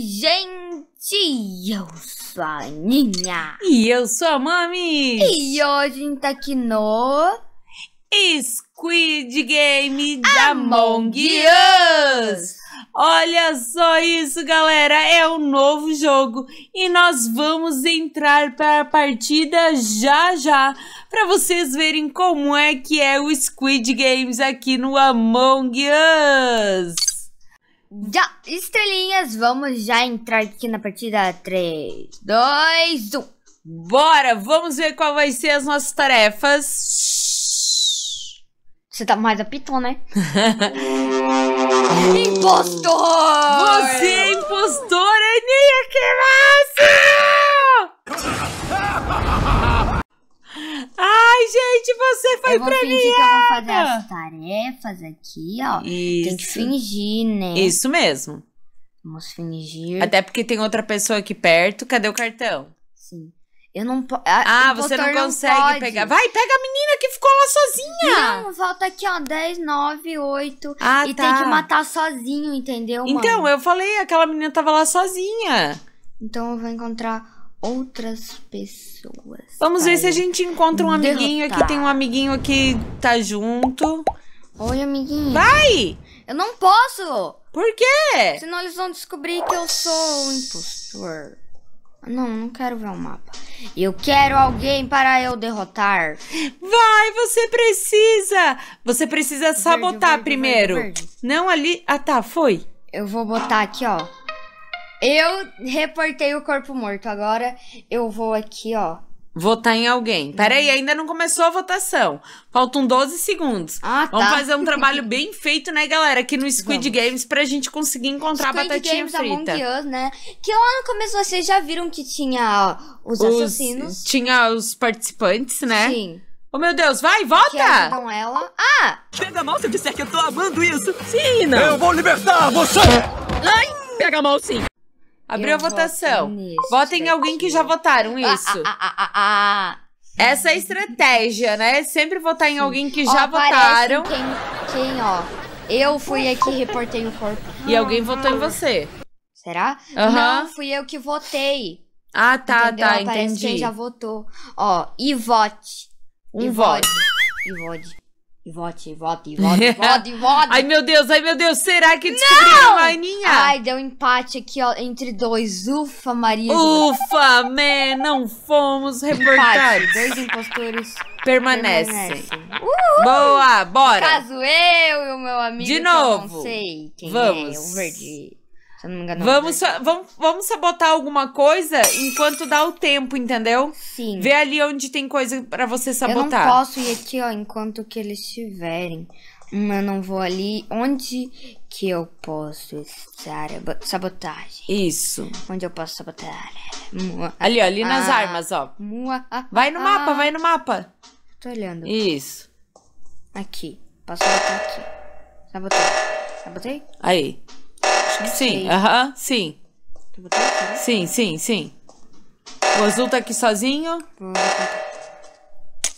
gente! Eu sou a Ninha. E eu sou a Mami. E hoje a gente tá aqui no... Squid Game Among Us! Olha só isso, galera! É um novo jogo e nós vamos entrar para a partida já já para vocês verem como é que é o Squid Games aqui no Among Us! Já, estrelinhas, vamos já entrar aqui na partida 3, 2, 1. Bora, vamos ver qual vai ser as nossas tarefas. Você tá mais apitou, né? Impostor! Você você foi eu vou premiada. fingir que eu vou fazer as tarefas aqui, ó. Isso. Tem que fingir, né? Isso mesmo. Vamos fingir. Até porque tem outra pessoa aqui perto. Cadê o cartão? Sim. Eu não posso. Ah, você não consegue não pegar. Vai, pega a menina que ficou lá sozinha. Não, volta aqui, ó. 10, 9, 8. Ah, e tá. tem que tá. matar sozinho, entendeu? Então, eu falei, aquela menina tava lá sozinha. Então eu vou encontrar outras pessoas. Vamos ver se a gente encontra um amiguinho aqui. Tá. Tem um amiguinho que tá junto. Oi, amiguinho. Vai! Eu não posso! Por quê? Senão eles vão descobrir que eu sou um impostor. Não, não quero ver o um mapa. Eu quero alguém para eu derrotar. Vai, você precisa! Você precisa sabotar verde, verde, primeiro. Verde, não ali. Ah, tá, foi. Eu vou botar aqui, ó. Eu reportei o corpo morto. Agora eu vou aqui, ó. Votar em alguém. Peraí, uhum. ainda não começou a votação. Faltam 12 segundos. Ah, tá. Vamos fazer um trabalho bem feito, né, galera? Aqui no Squid Vamos. Games pra gente conseguir encontrar Squid a batatinha Games, frita. Among Us, né? Que lá no começo vocês já viram que tinha os, os assassinos. Tinha os participantes, né? Sim. Oh, meu Deus, vai, volta! Com ela. Ah! Pega mal se eu disser que eu tô amando isso. Sim, não. Eu vou libertar você! Ai, pega mal sim. Abriu eu a votação. Nisso, Votem em alguém que já votaram ah, isso. Ah, ah, ah, ah! Essa é a estratégia, né? Sempre votar em alguém que já ó, votaram. Quem, quem, ó. Eu fui aqui e reportei o corpo. E alguém votou em você. Será? Uhum. Não, fui eu que votei. Ah, tá, tá Entendeu? tá, entendi. quem já votou. Ó, e vote. Um vote. E vote. E vote, vote, vote, vote, vote. Ai, meu Deus, ai, meu Deus, será que descobriu a Aninha? Ai, deu um empate aqui, ó, entre dois. Ufa, Maria. Ufa, man, não fomos reportados. dois impostores permanecem. permanecem. Boa, bora. No caso eu e o meu amigo, De novo. não sei quem Vamos. é, o verde. Se não me engano. É vamos, vamos, vamos sabotar alguma coisa enquanto dá o tempo, entendeu? Sim. Vê ali onde tem coisa para você sabotar. Eu não posso ir aqui, ó, enquanto que eles estiverem. Mas não vou ali. Onde que eu posso estar? Sabotagem. Isso. Onde eu posso sabotar? Ali, ó, ali ah, nas armas, ó. Ah, ah, vai no ah, mapa, vai no mapa. Tô olhando. Isso. Aqui. Posso botar aqui. Sabotei. Sabotei? Aí acho que sim. Aham, sim. Né? Sim, sim, sim. O azul tá aqui sozinho.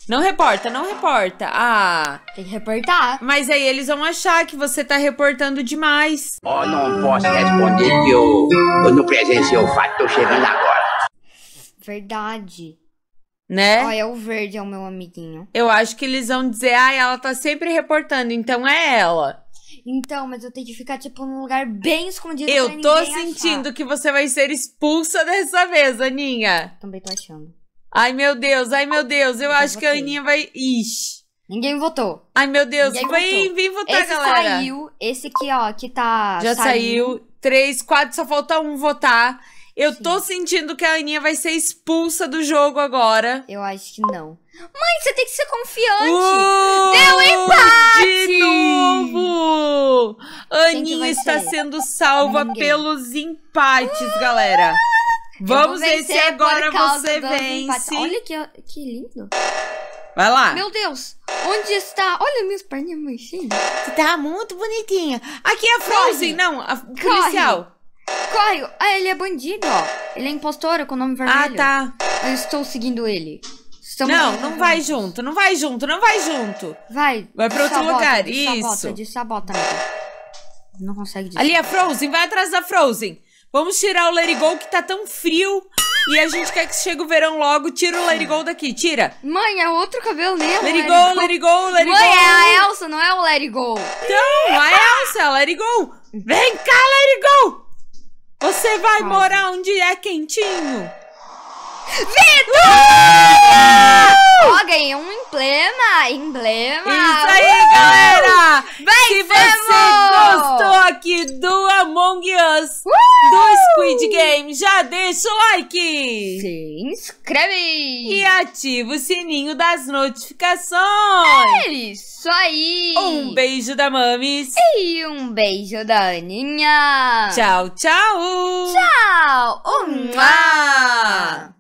Não reporta, não reporta. Ah. Tem que reportar. Mas aí eles vão achar que você tá reportando demais. Oh, não posso responder que eu, eu não presenciei o fato, tô chegando agora. Verdade. Né? é o verde é o meu amiguinho. Eu acho que eles vão dizer, ah, ela tá sempre reportando, então é ela. Então, mas eu tenho que ficar, tipo, num lugar bem escondido. Eu tô sentindo achar. que você vai ser expulsa dessa vez, Aninha. Também tô achando. Ai, meu Deus, ai, meu Deus. Eu, eu acho votei. que a Aninha vai. Ixi. Ninguém votou. Ai, meu Deus. vem, vem votar, esse galera. Esse saiu. Esse aqui, ó, que tá. Já saiu. saiu. Três, quatro, só falta um votar. Eu Sim. tô sentindo que a Aninha vai ser expulsa do jogo agora. Eu acho que não. Mãe, você tem que ser confiante. Uh, Deu empate! De novo! Aninha está ser? sendo salva pelos empates, uh! galera. Vamos ver se agora você tá vence. Olha que, que lindo. Vai lá. Meu Deus, onde está? Olha minhas perninhas mexendo. tá muito bonitinha. Aqui é a Frozen, Corre. não, a policial. Ah, ele é bandido, ó. Ele é impostor com o nome vermelho. Ah, tá. Eu estou seguindo ele. Estamos não, não juntos. vai junto, não vai junto, não vai junto. Vai. Vai pra outro sabota, lugar, de isso. Sabota, de sabota, Não consegue disso. Ali é Frozen, vai atrás da Frozen. Vamos tirar o Go que tá tão frio. E a gente quer que chegue o verão logo. Tira o Go daqui, tira. Mãe, é outro cabelo mesmo. É Go, Larigol, Go. Mãe, é a Elsa, não é o Go. Então, a Elsa, Go. Vem cá, Go. Você vai morar onde é quentinho. Vitória! Ó, oh, ganhei um emblema, emblema. Isso aí, galera! Se você gostou aqui do Among Us, do Squid Game, já deixa o like! Se inscreve! E ativa o sininho das notificações! É isso aí! beijo da Mamis. E um beijo da Aninha. Tchau, tchau. Tchau. uma.